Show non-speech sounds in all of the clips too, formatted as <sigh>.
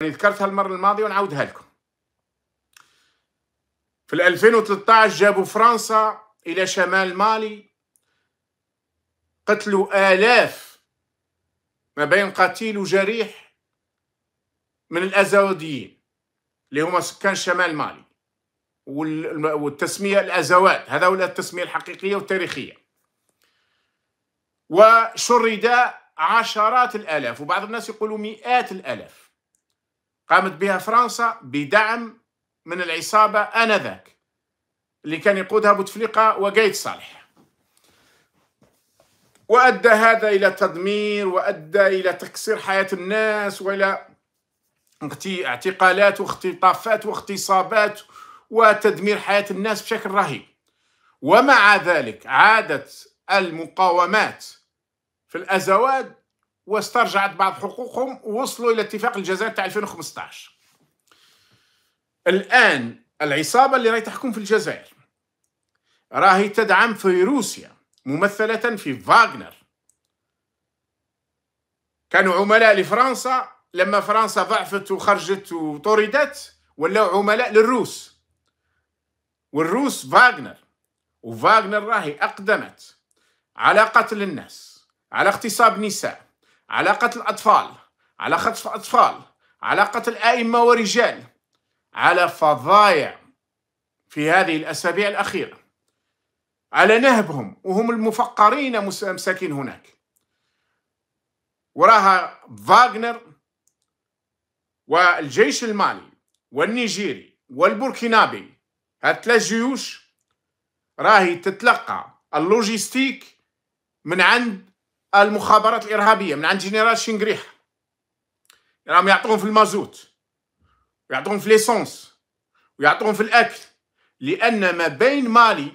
يعني ذكرتها المرة الماضية ونعودها لكم في 2013 جابوا فرنسا إلى شمال مالي قتلوا آلاف ما بين قتيل وجريح من الأزاوديين اللي هما سكان شمال مالي والتسمية الأزوات هذا هو التسمية الحقيقية والتاريخية وشرد عشرات الآلاف وبعض الناس يقولوا مئات الآلاف قامت بها فرنسا بدعم من العصابة آنذاك اللي كان يقودها بوتفليقة وقيد صالح وأدى هذا إلى تدمير وأدى إلى تكسير حياة الناس وإلى اعتقالات واختطافات واختصابات وتدمير حياة الناس بشكل رهيب ومع ذلك عادت المقاومات في الأزواد واسترجعت بعض حقوقهم ووصلوا الى اتفاق الجزائر تاع 2015 الان العصابه اللي راهي تحكم في الجزائر راهي تدعم في روسيا ممثله في فاغنر كانوا عملاء لفرنسا لما فرنسا ضعفت وخرجت وطردت ولا عملاء للروس والروس فاغنر وفاغنر راهي اقدمت على قتل الناس على اغتصاب نساء على قتل أطفال على خطف أطفال على قتل أئمة ورجال على فظايع في هذه الأسابيع الأخيرة على نهبهم وهم المفقرين مساكين هناك وراها فاغنر والجيش المالي والنيجيري والبوركينابي هاد ثلاث جيوش راهي تتلقى اللوجيستيك من عند المخابرات الارهابيه من عند جنرال شينغريح راهم يعطوهم في المازوت ويعطوهم في ليسونس ويعطوهم في الاكل لان ما بين مالي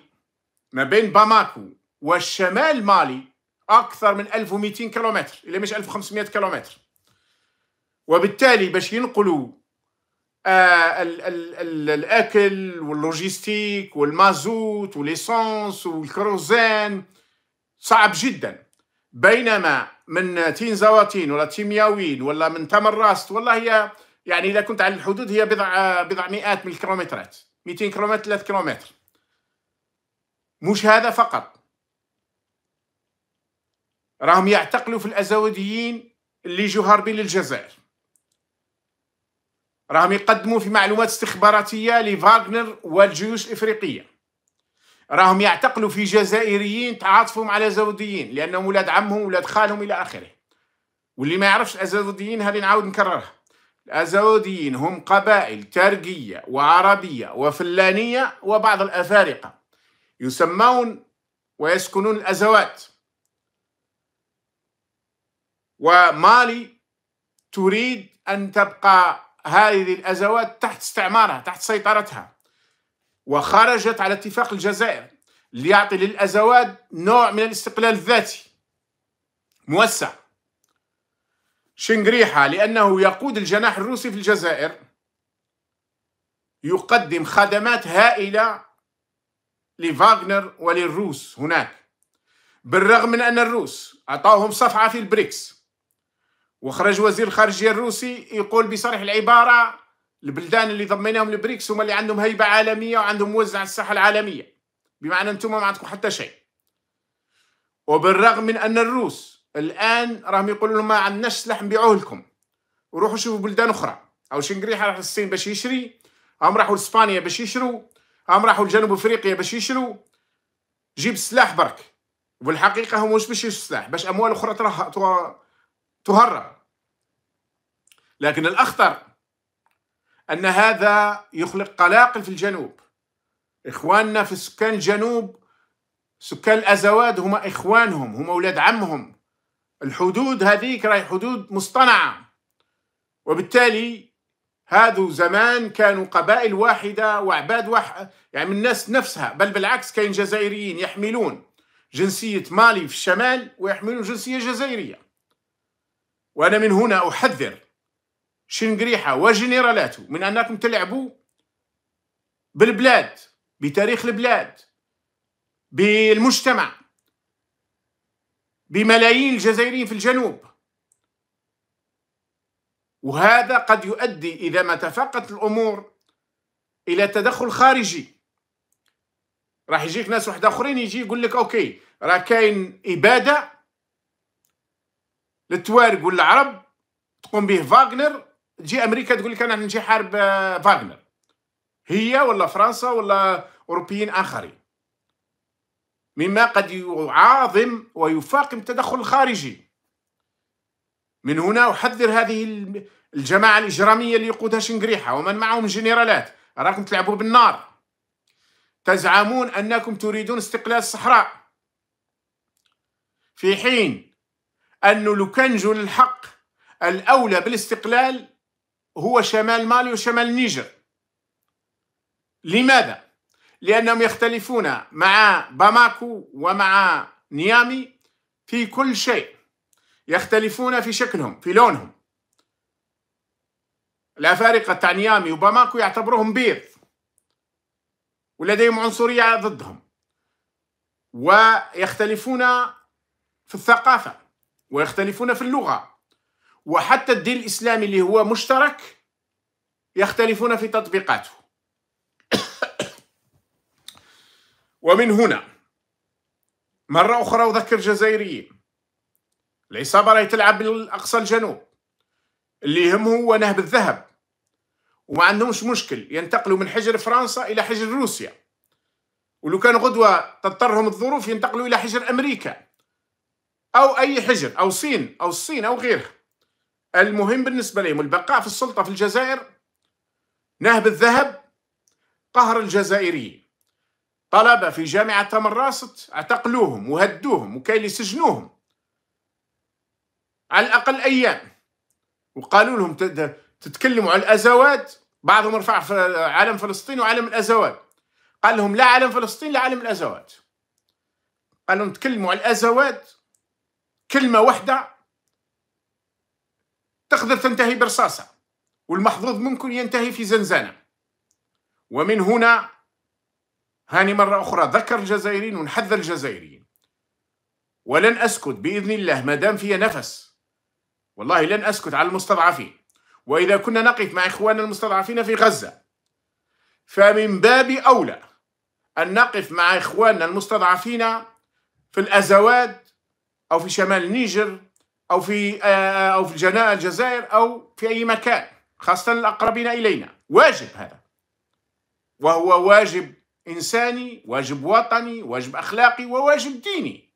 ما بين باماكو والشمال مالي اكثر من 1200 كيلومتر الا مش 1500 كيلومتر وبالتالي باش ينقلوا آه الـ الـ الـ الاكل واللوجيستيك والمازوت وليسونس والكروزين صعب جدا بينما من تين زواتين ولا تيمياوين ولا من تمراست والله هي يعني اذا كنت على الحدود هي بضع بضع مئات من الكيلومترات 200 كيلومتر 3 كيلومتر مش هذا فقط راهم يعتقلوا في الازوديين اللي يجوا هاربين للجزائر راهم يقدموا في معلومات استخباراتيه لفاغنر والجيوش الافريقيه راهم يعتقلوا في جزائريين تعاطفوا مع الازوديين لانهم ولاد عمهم ولاد خالهم الى اخره واللي ما يعرفش الازوديين هذه نعاود نكررها الازوديين هم قبائل ترقيه وعربيه وفلانيه وبعض الافارقه يسمون ويسكنون الازوات ومالي تريد ان تبقى هذه الازوات تحت استعمارها تحت سيطرتها وخرجت على اتفاق الجزائر ليعطي للأزواد نوع من الاستقلال الذاتي موسع شنقريحة لأنه يقود الجناح الروسي في الجزائر يقدم خدمات هائلة لفاغنر وللروس هناك بالرغم من أن الروس أعطاهم صفعة في البريكس وخرج وزير الخارجية الروسي يقول بصريح العبارة البلدان اللي ضميناهم البريكس هما اللي عندهم هيبه عالميه وعندهم موزع على الساحه العالميه بمعنى انتم ما عندكم حتى شيء وبالرغم من ان الروس الان راهم يقولوا لهم ما عندناش سلاح نبيعوه لكم وروحوا شوفوا بلدان اخرى او شنقريحة راح للصين باش يشري هم راحوا لاسبانيا باش يشروا هم راحوا لجنوب افريقيا باش يشروا جيب سلاح برك وبالحقيقه هم مش باش يشروا سلاح باش اموال اخرى تهرب لكن الاخطر أن هذا يخلق قلاقل في الجنوب إخواننا في سكان الجنوب سكان الأزواد هم إخوانهم هم أولاد عمهم الحدود هذه راهي حدود مصطنعة وبالتالي هذا زمان كانوا قبائل واحدة وعباد واحد يعني من الناس نفسها بل بالعكس كاين جزائريين يحملون جنسية مالي في الشمال ويحملون جنسية جزائرية وأنا من هنا أحذر شنقريحة وجنرالاته من أنكم تلعبوا بالبلاد بتاريخ البلاد بالمجتمع بملايين الجزائريين في الجنوب وهذا قد يؤدي إذا ما تفاقت الأمور إلى تدخل خارجي راح يجيك ناس واحد آخرين يجي يقول لك أوكي راه كاين إبادة للتوارق والعرب تقوم به فاغنر تجي امريكا تقول لك انا نجي حارب آه، فاغنر هي ولا فرنسا ولا اوروبيين اخرين مما قد يعاظم ويفاقم التدخل الخارجي من هنا احذر هذه الجماعه الاجراميه اللي يقودها شنقريحه ومن معهم جنرالات راكم تلعبوا بالنار تزعمون انكم تريدون استقلال الصحراء في حين ان لوكانجو الحق الاولى بالاستقلال هو شمال مالي وشمال النيجر لماذا؟ لأنهم يختلفون مع باماكو ومع نيامي في كل شيء يختلفون في شكلهم في لونهم الأفارقة تاع نيامي وباماكو يعتبروهم بيض ولديهم عنصرية ضدهم ويختلفون في الثقافة ويختلفون في اللغة وحتى الدين الإسلامي اللي هو مشترك يختلفون في تطبيقاته <coughs> ومن هنا مرة أخرى أذكر جزائريين العصابة راهي تلعب بالأقصى الجنوب اللي يهم هو نهب الذهب وما عندهمش مشكل ينتقلوا من حجر فرنسا إلى حجر روسيا ولو كان غدوة تضطرهم الظروف ينتقلوا إلى حجر أمريكا أو أي حجر أو صين أو الصين أو غيرها المهم بالنسبة لهم البقاء في السلطة في الجزائر نهب الذهب قهر الجزائريين طلبة في جامعة تمراست اعتقلوهم وهدوهم وكاين سجنوهم على الأقل أيام وقالوا لهم تتكلموا على الأزوات بعضهم رفع علم فلسطين وعلم الأزوات قال لهم لا علم فلسطين لا علم الأزوات قال لهم تكلموا على الأزوات كلمة واحدة تقدر تنتهي برصاصة والمحظوظ ممكن ينتهي في زنزانة ومن هنا هاني مرة أخرى ذكر الجزائريين ونحذر الجزائريين ولن أسكت بإذن الله ما دام في نفس والله لن أسكت على المستضعفين وإذا كنا نقف مع إخواننا المستضعفين في غزة فمن باب أولى أن نقف مع إخواننا المستضعفين في الأزواد أو في شمال النيجر أو في آه، أو في الجزائر أو في أي مكان خاصة الأقربين إلينا واجب هذا وهو واجب إنساني واجب وطني واجب أخلاقي وواجب ديني